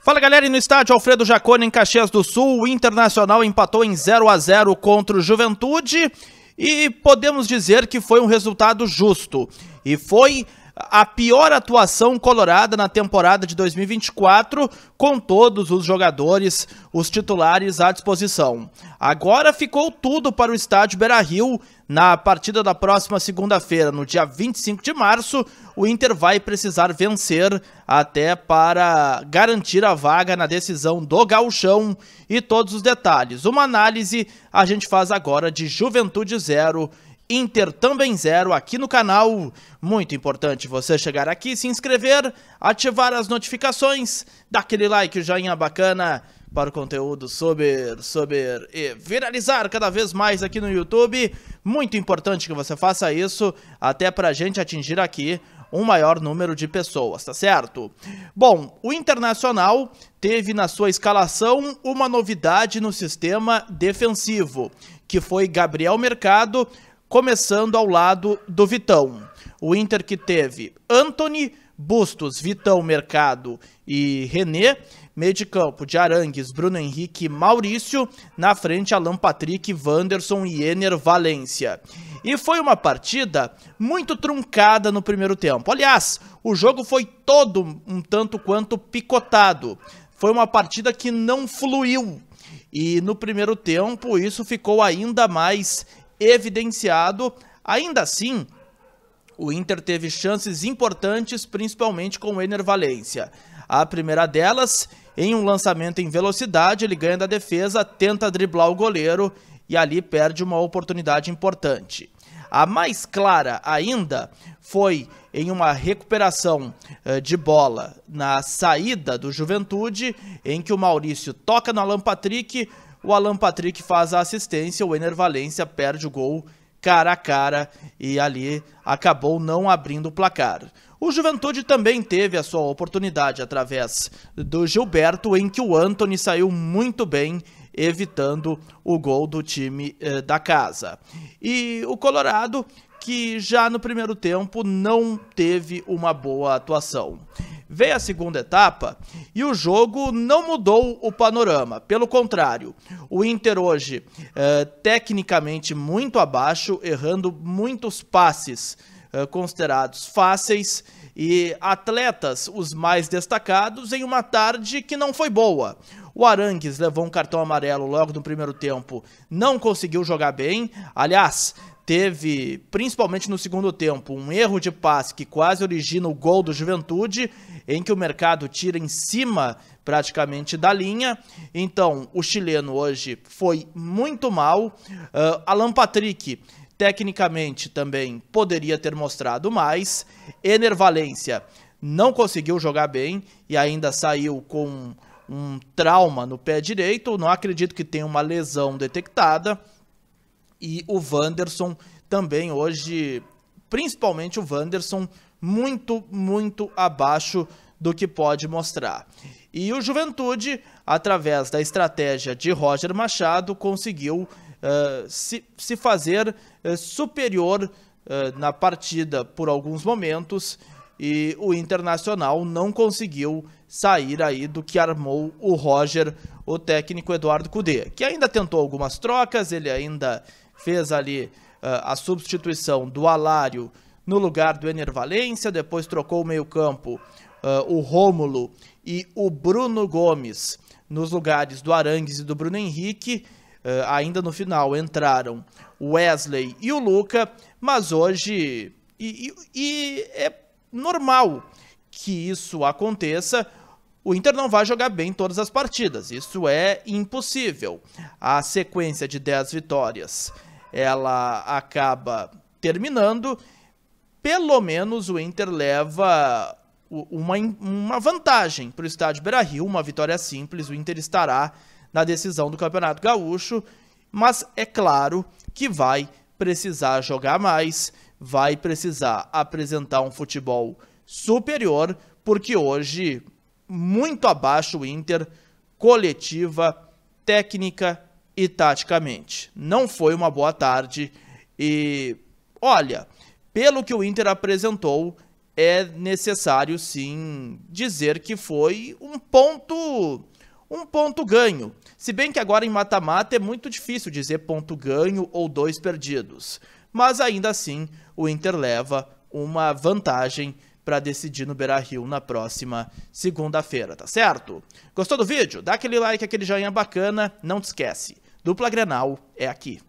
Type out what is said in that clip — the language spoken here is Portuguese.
Fala galera, e no estádio Alfredo Jacone em Caxias do Sul, o Internacional empatou em 0 a 0 contra o Juventude e podemos dizer que foi um resultado justo. E foi a pior atuação colorada na temporada de 2024, com todos os jogadores, os titulares à disposição. Agora ficou tudo para o estádio Beira-Rio. Na partida da próxima segunda-feira, no dia 25 de março, o Inter vai precisar vencer até para garantir a vaga na decisão do gauchão e todos os detalhes. Uma análise a gente faz agora de Juventude Zero Inter também zero aqui no canal. Muito importante você chegar aqui, se inscrever, ativar as notificações, dar aquele like, joinha bacana para o conteúdo sobre, sobre e viralizar cada vez mais aqui no YouTube. Muito importante que você faça isso, até para a gente atingir aqui um maior número de pessoas, tá certo? Bom, o Internacional teve na sua escalação uma novidade no sistema defensivo, que foi Gabriel Mercado começando ao lado do Vitão. O Inter que teve Anthony, Bustos, Vitão, Mercado e René. Meio de campo de Arangues, Bruno Henrique e Maurício. Na frente, Alan Patrick, Wanderson e Ener Valência. E foi uma partida muito truncada no primeiro tempo. Aliás, o jogo foi todo um tanto quanto picotado. Foi uma partida que não fluiu. E no primeiro tempo isso ficou ainda mais evidenciado. Ainda assim, o Inter teve chances importantes, principalmente com o Ener Valência. A primeira delas, em um lançamento em velocidade, ele ganha da defesa, tenta driblar o goleiro e ali perde uma oportunidade importante. A mais clara ainda foi em uma recuperação eh, de bola na saída do Juventude, em que o Maurício toca no Alan Patrick, o Alan Patrick faz a assistência, o Ener Valência perde o gol cara a cara e ali acabou não abrindo o placar. O Juventude também teve a sua oportunidade através do Gilberto, em que o Anthony saiu muito bem, evitando o gol do time eh, da casa. E o Colorado, que já no primeiro tempo não teve uma boa atuação. Veio a segunda etapa e o jogo não mudou o panorama. Pelo contrário, o Inter hoje, eh, tecnicamente muito abaixo, errando muitos passes eh, considerados fáceis e atletas os mais destacados em uma tarde que não foi boa. O Arangues levou um cartão amarelo logo no primeiro tempo, não conseguiu jogar bem. Aliás, teve, principalmente no segundo tempo, um erro de passe que quase origina o gol do Juventude, em que o mercado tira em cima praticamente da linha. Então, o chileno hoje foi muito mal. Uh, Alan Patrick, tecnicamente, também poderia ter mostrado mais. Ener Valência não conseguiu jogar bem e ainda saiu com um trauma no pé direito. Não acredito que tenha uma lesão detectada e o Wanderson também hoje, principalmente o Wanderson, muito, muito abaixo do que pode mostrar. E o Juventude, através da estratégia de Roger Machado, conseguiu uh, se, se fazer uh, superior uh, na partida por alguns momentos e o Internacional não conseguiu sair aí do que armou o Roger o técnico Eduardo Cudê, que ainda tentou algumas trocas, ele ainda fez ali uh, a substituição do Alário no lugar do Ener Valência, depois trocou o meio-campo, uh, o Rômulo e o Bruno Gomes nos lugares do Arangues e do Bruno Henrique. Uh, ainda no final entraram o Wesley e o Luca, mas hoje. e, e, e é normal que isso aconteça, o Inter não vai jogar bem todas as partidas, isso é impossível. A sequência de 10 vitórias, ela acaba terminando, pelo menos o Inter leva uma, uma vantagem para o estádio Beira-Rio, uma vitória simples, o Inter estará na decisão do Campeonato Gaúcho, mas é claro que vai precisar jogar mais, vai precisar apresentar um futebol superior, porque hoje muito abaixo o Inter, coletiva, técnica e taticamente. Não foi uma boa tarde e, olha, pelo que o Inter apresentou, é necessário sim dizer que foi um ponto um ponto ganho. Se bem que agora em mata-mata é muito difícil dizer ponto ganho ou dois perdidos. Mas ainda assim, o Inter leva uma vantagem para decidir no Beira Rio na próxima segunda-feira, tá certo? Gostou do vídeo? Dá aquele like, aquele joinha bacana, não te esquece. Dupla Grenal é aqui.